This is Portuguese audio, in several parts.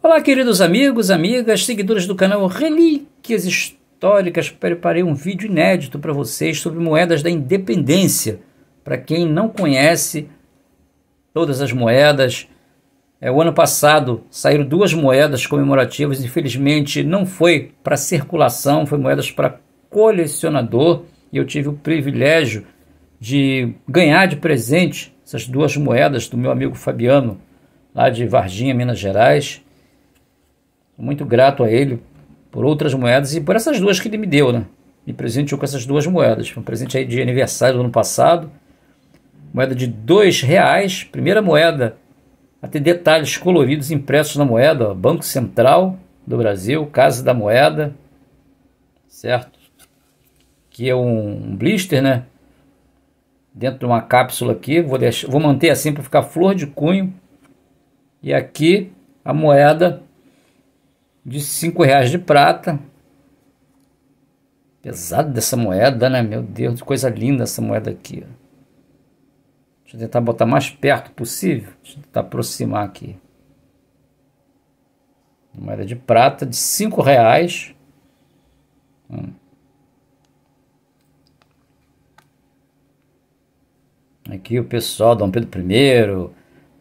Olá, queridos amigos, amigas, seguidores do canal Relíquias Históricas. Preparei um vídeo inédito para vocês sobre moedas da independência. Para quem não conhece todas as moedas, é, o ano passado saíram duas moedas comemorativas, infelizmente não foi para circulação, foi moedas para colecionador e eu tive o privilégio de ganhar de presente essas duas moedas do meu amigo Fabiano, lá de Varginha, Minas Gerais muito grato a ele por outras moedas e por essas duas que ele me deu, né? Me presenteou com essas duas moedas. Um presente aí de aniversário do ano passado. Moeda de dois reais. Primeira moeda a ter detalhes coloridos impressos na moeda. Ó, Banco Central do Brasil, Casa da Moeda, certo? Que é um, um blister, né? Dentro de uma cápsula aqui. Vou, deixar, vou manter assim para ficar flor de cunho. E aqui a moeda de 5 reais de prata. Pesado dessa moeda, né? Meu Deus, coisa linda essa moeda aqui. Deixa eu tentar botar mais perto possível. Deixa eu tentar aproximar aqui. Moeda de prata de 5 reais. Hum. Aqui o pessoal, Dom Pedro I,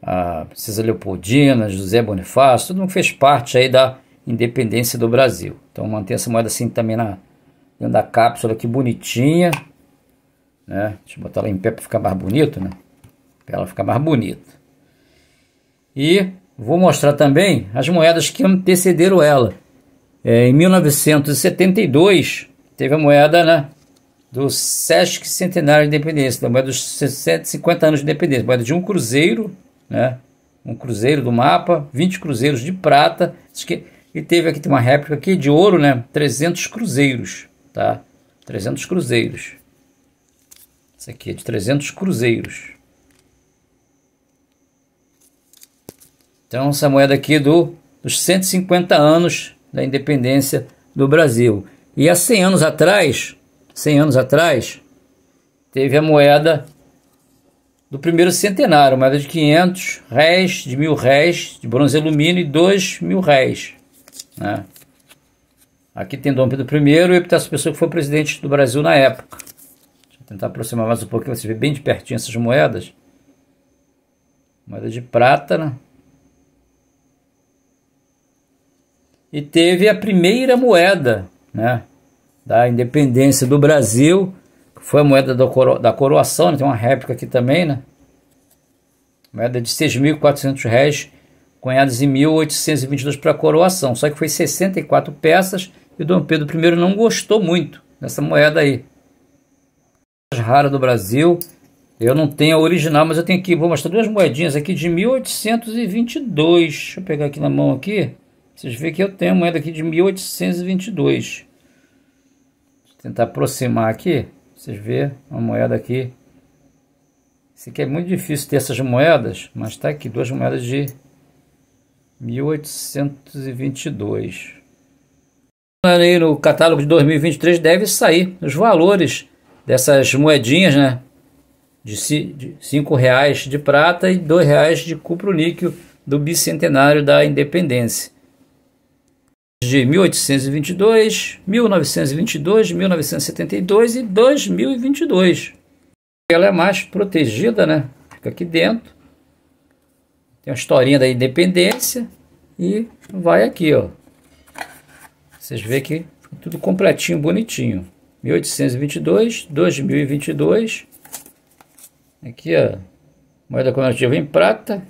a Princesa Leopoldina, José Bonifácio, todo mundo fez parte aí da independência do Brasil. Então manter essa moeda assim também na, dentro da cápsula aqui bonitinha. Né? Deixa eu botar ela em pé para ficar mais bonito, né? Para ela ficar mais bonita. E vou mostrar também as moedas que antecederam ela. É, em 1972 teve a moeda, né? Do Sesc Centenário de Independência, da moeda dos 150 anos de independência, moeda de um cruzeiro, né? Um cruzeiro do mapa, 20 cruzeiros de prata. Acho que e teve aqui tem uma réplica aqui de ouro, né? 300 cruzeiros, tá? 300 cruzeiros. Isso aqui é de 300 cruzeiros. Então, essa moeda aqui é do, dos 150 anos da independência do Brasil. E há 100 anos atrás, 100 anos atrás, teve a moeda do primeiro centenário, moeda de 500 réis, de mil réis, de bronze e alumínio e 2 mil réis. Né? Aqui tem Dom Pedro I e o Epitácio Pessoa, que foi presidente do Brasil na época. Deixa eu tentar aproximar mais um pouquinho, você vê bem de pertinho essas moedas. Moeda de prata, né? E teve a primeira moeda, né? Da independência do Brasil, que foi a moeda da, coro da coroação, né? tem uma réplica aqui também, né? Moeda de 6.400 réis cunhadas em 1822 para a coroação, só que foi 64 peças e Dom Pedro I não gostou muito dessa moeda aí. Rara do Brasil, eu não tenho a original, mas eu tenho aqui, vou mostrar duas moedinhas aqui de 1822. Deixa eu pegar aqui na mão aqui. Vocês veem que eu tenho uma moeda aqui de 1822. tentar aproximar aqui. Vocês vê uma moeda aqui. Isso aqui é muito difícil ter essas moedas, mas tá aqui duas moedas de 1822. Aí no catálogo de 2023 deve sair os valores dessas moedinhas, né? De cinco reais de prata e dois reais de cupro níquel do bicentenário da independência. De 1822, 1922, 1972 e 2022. Ela é mais protegida, né? Fica aqui dentro tem uma historinha da independência e vai aqui, ó. Vocês veem que tudo completinho, bonitinho. 1822, 2022. Aqui, ó. Moeda comemorativa em prata.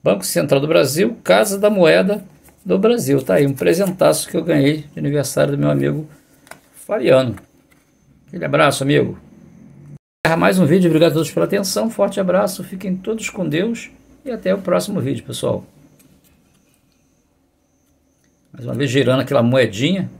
Banco Central do Brasil, Casa da Moeda do Brasil. Tá aí um presentaço que eu ganhei de aniversário do meu amigo Fariano. Aquele abraço, amigo. Mais um vídeo, obrigado a todos pela atenção, forte abraço, fiquem todos com Deus. E até o próximo vídeo, pessoal. Mais uma vez girando aquela moedinha.